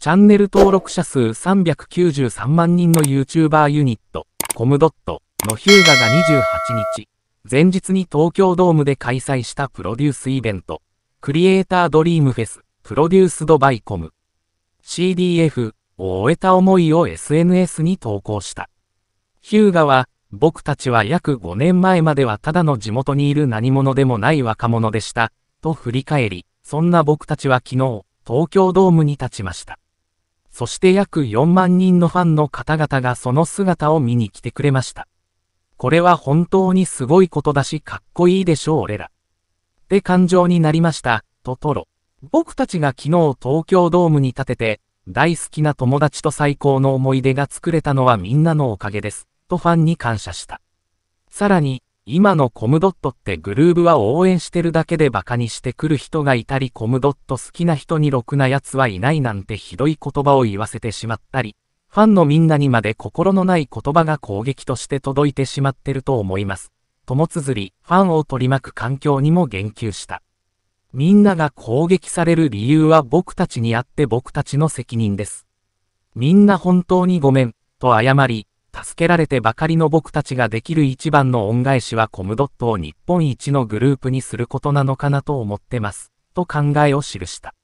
チャンネル登録者数393万人の YouTuber ユニット、コムドットのヒューガが28日、前日に東京ドームで開催したプロデュースイベント、クリエイタードリームフェス、プロデュースドバイコム、CDF を終えた思いを SNS に投稿した。ヒューガは、僕たちは約5年前まではただの地元にいる何者でもない若者でした、と振り返り、そんな僕たちは昨日、東京ドームに立ちました。そして約4万人のファンの方々がその姿を見に来てくれました。これは本当にすごいことだしかっこいいでしょう俺ら。って感情になりました、とトロ。僕たちが昨日東京ドームに立てて、大好きな友達と最高の思い出が作れたのはみんなのおかげです、とファンに感謝した。さらに、今のコムドットってグルーブは応援してるだけでバカにしてくる人がいたりコムドット好きな人にろくな奴はいないなんてひどい言葉を言わせてしまったり、ファンのみんなにまで心のない言葉が攻撃として届いてしまってると思います。ともつづり、ファンを取り巻く環境にも言及した。みんなが攻撃される理由は僕たちにあって僕たちの責任です。みんな本当にごめん、と謝り、助けられてばかりの僕たちができる一番の恩返しはコムドットを日本一のグループにすることなのかなと思ってます、と考えを記した。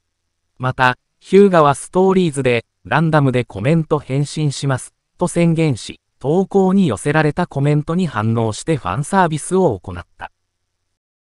また、ヒューガはストーリーズで、ランダムでコメント返信します、と宣言し、投稿に寄せられたコメントに反応してファンサービスを行った。